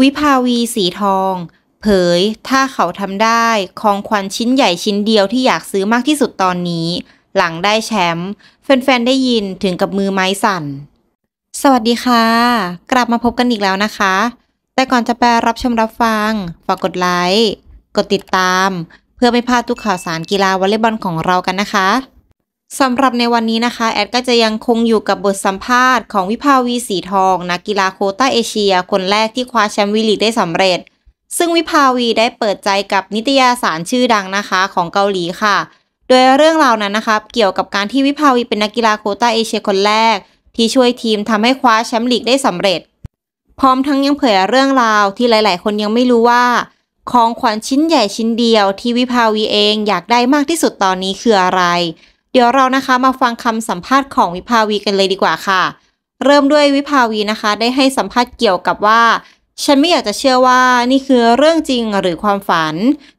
วิภาวีสีทอง เผยถ้าเขาทำได้ของขวัญชิ้นใหญ่ชิ้นเดียวที่อยากซื้อมากที่สุดตอนนี้ หลังได้แชมป์แฟนๆได้ยินถึงกับมือไม้สั่น สวัสดีค่ะกลับมาพบกันอีกแล้วนะคะ แต่ก่อนจะไปรับชมรับฟังฝากกดไลค์ กดติดตาม เพื่อไม่พลาดทุกข่าวสารกีฬาวอลเลย์บอลของเรากันนะคะสำหรับในวันนี้นะคะ แอดก็จะยังคงอยู่กับบทสัมภาษณ์ของวิภาวีสีทองนักกีฬาโคต้าเอเชียคนแรกที่คว้าแชมป์วีลีกได้สำเร็จ ซึ่งวิภาวีได้เปิดใจกับนิตยาสารชื่อดังนะคะของเกาหลีค่ะ โดยเรื่องราวนั้นนะคะเกี่ยวกับการที่วิภาวีเป็นนักกีฬาโคต้าเอเชียคนแรก ที่ช่วยทีมทำให้คว้าแชมป์ลีกได้สำเร็จ พร้อมทั้งยังเผยเรื่องราวที่หลาย ๆ คนยังไม่รู้ว่า ของขวัญชิ้นใหญ่ชิ้นเดียว ที่วิภาวีเองอยากได้มากที่สุดตอนนี้คืออะไรเดี๋ยวเรานะคะมาฟังคำสัมภาษณ์ของวิภาวีกันเลยดีกว่าค่ะ เริ่มด้วยวิภาวีนะคะ ได้ให้สัมภาษณ์เกี่ยวกับว่า ฉันไม่อยากจะเชื่อว่านี่คือเรื่องจริงหรือความฝัน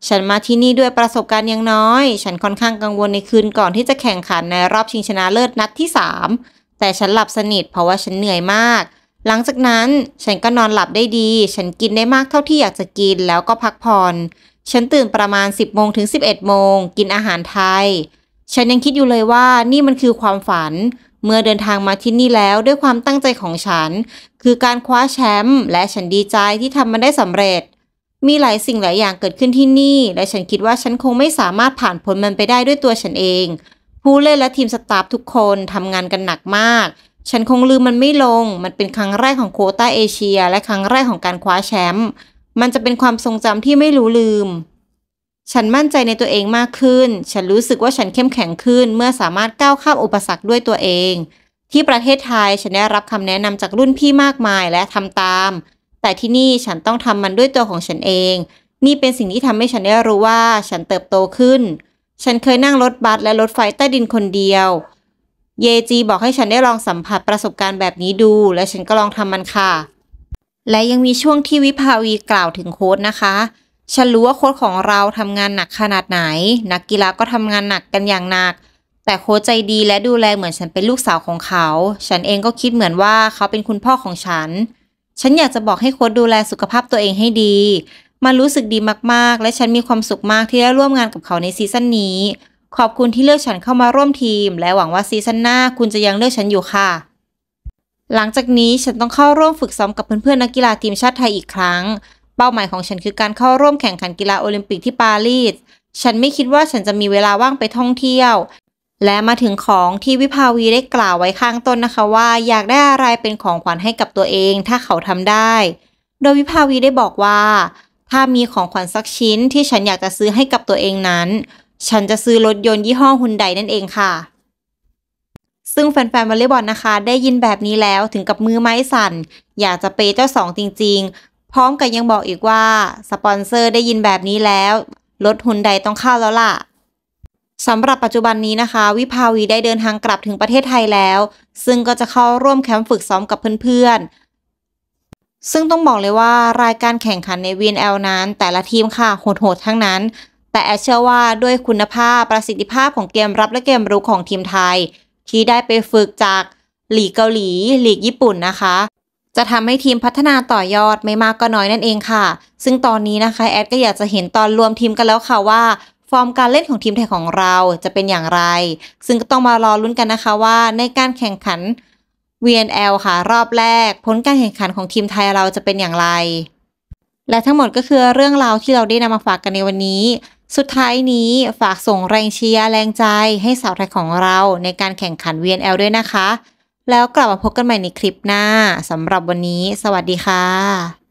ฉันมาที่นี่ด้วยประสบการณ์ยังน้อย ฉันค่อนข้างกังวลในคืนก่อนที่จะแข่งขันในรอบชิงชนะเลิศนัดที่ 3 แต่ฉันหลับสนิทเพราะว่าฉันเหนื่อยมาก หลังจากนั้นฉันก็นอนหลับได้ดี ฉันกินได้มากเท่าที่อยากจะกินแล้วก็พักผ่อน ฉันตื่นประมาณ 10โมงถึง11โมง กินอาหารไทยฉันยังคิดอยู่เลยว่านี่มันคือความฝัน เมื่อเดินทางมาที่นี่แล้วด้วยความตั้งใจของฉัน คือการคว้าแชมป์และฉันดีใจที่ทำมันได้สำเร็จ มีหลายสิ่งหลายอย่างเกิดขึ้นที่นี่ และฉันคิดว่าฉันคงไม่สามารถผ่านพ้นมันไปได้ด้วยตัวฉันเอง ผู้เล่นและทีมสตาฟทุกคนทำงานกันหนักมาก ฉันคงลืมมันไม่ลง มันเป็นครั้งแรกของโคต้าเอเชีย และครั้งแรกของการคว้าแชมป์มันจะเป็นความทรงจำที่ไม่รู้ลืมฉันมั่นใจในตัวเองมากขึ้น ฉันรู้สึกว่าฉันเข้มแข็งขึ้น เมื่อสามารถก้าวข้ามอุปสรรคด้วยตัวเอง ที่ประเทศไทยฉันได้รับคำแนะนำจากรุ่นพี่มากมายและทำตาม แต่ที่นี่ฉันต้องทำมันด้วยตัวของฉันเอง นี่เป็นสิ่งที่ทำให้ฉันได้รู้ว่าฉันเติบโตขึ้น ฉันเคยนั่งรถบัสและรถไฟใต้ดินคนเดียว เยจีบอกให้ฉันได้ลองสัมผัสประสบการณ์แบบนี้ดู และฉันก็ลองทำมันค่ะ และยังมีช่วงที่วิภาวีกล่าวถึงโค้ดนะคะฉันรู้ว่าโค้ชของเราทำงานหนักขนาดไหน นักกีฬาก็ทำงานหนักกันอย่างหนัก แต่โค้ชใจดีและดูแลเหมือนฉันเป็นลูกสาวของเขา ฉันเองก็คิดเหมือนว่าเขาเป็นคุณพ่อของฉัน ฉันอยากจะบอกให้โค้ชดูแลสุขภาพตัวเองให้ดี มันรู้สึกดีมากๆ และฉันมีความสุขมากที่ได้ร่วมงานกับเขาในซีซั่นนี้ ขอบคุณที่เลือกฉันเข้ามาร่วมทีม และหวังว่าซีซั่นหน้าคุณจะยังเลือกฉันอยู่ค่ะ หลังจากนี้ฉันต้องเข้าร่วมฝึกซ้อมกับเพื่อนๆนักกีฬาทีมชาติไทยอีกครั้งเป้าหมายของฉันคือการเข้าร่วมแข่งขันกีฬาโอลิมปิกที่ ปารีส ฉันไม่คิดว่าฉันจะมีเวลาว่างไปท่องเที่ยว และมาถึงของที่วิภาวีได้กล่าวไว้ข้างต้นนะคะว่า อยากได้อะไรเป็นของขวัญให้กับตัวเอง ถ้าเขาทำได้ โดยวิภาวีได้บอกว่า ถ้ามีของขวัญสักชิ้นที่ฉันอยากจะซื้อให้กับตัวเองนั้น ฉันจะซื้อรถยนต์ยี่ห้อฮุนไดนั่นเองค่ะ ซึ่งแฟนๆวอลเลย์บอลนะคะได้ยินแบบนี้แล้วถึงกับมือไม้สั่น อยากจะเปเจ้าสองจริงพร้อมกับยังบอกอีกว่าสปอนเซอร์ได้ยินแบบนี้แล้วรถฮุนไดต้องเข้าแล้วล่ะสำหรับปัจจุบันนี้นะคะ วิภาวีได้เดินทางกลับถึงประเทศไทยแล้ว ซึ่งก็จะเข้าร่วมแคมป์ฝึกซ้อมกับเพื่อนๆซึ่งต้องบอกเลยว่ารายการแข่งขันใน VNL นั้น แต่ละทีมค่ะโหดๆทั้งนั้น แต่แอเชื่อว่าด้วยคุณภาพประสิทธิภาพของเกมรับและเกมรุกของทีมไทย ที่ได้ไปฝึกจากหลีกเกาหลีหลีกญี่ปุ่นนะคะจะทำให้ทีมพัฒนาต่อยอดไม่มากก็น้อยนั่นเองค่ะ ซึ่งตอนนี้นะคะแอดก็อยากจะเห็นตอนรวมทีมกันแล้วค่ะว่า ฟอร์มการเล่นของทีมไทยของเราจะเป็นอย่างไร ซึ่งก็ต้องมารอลุ้นกันนะคะว่า ในการแข่งขัน VNL ค่ะรอบแรก ผลการแข่งขันของทีมไทยเราจะเป็นอย่างไร และทั้งหมดก็คือเรื่องราวที่เราได้นำมาฝากกันในวันนี้ สุดท้ายนี้ฝากส่งแรงเชียร์แรงใจให้สาวไทยของเรา ในการแข่งขัน VNL ด้วยนะคะแล้วกลับมาพบกันใหม่ในคลิปหน้า สำหรับวันนี้สวัสดีค่ะ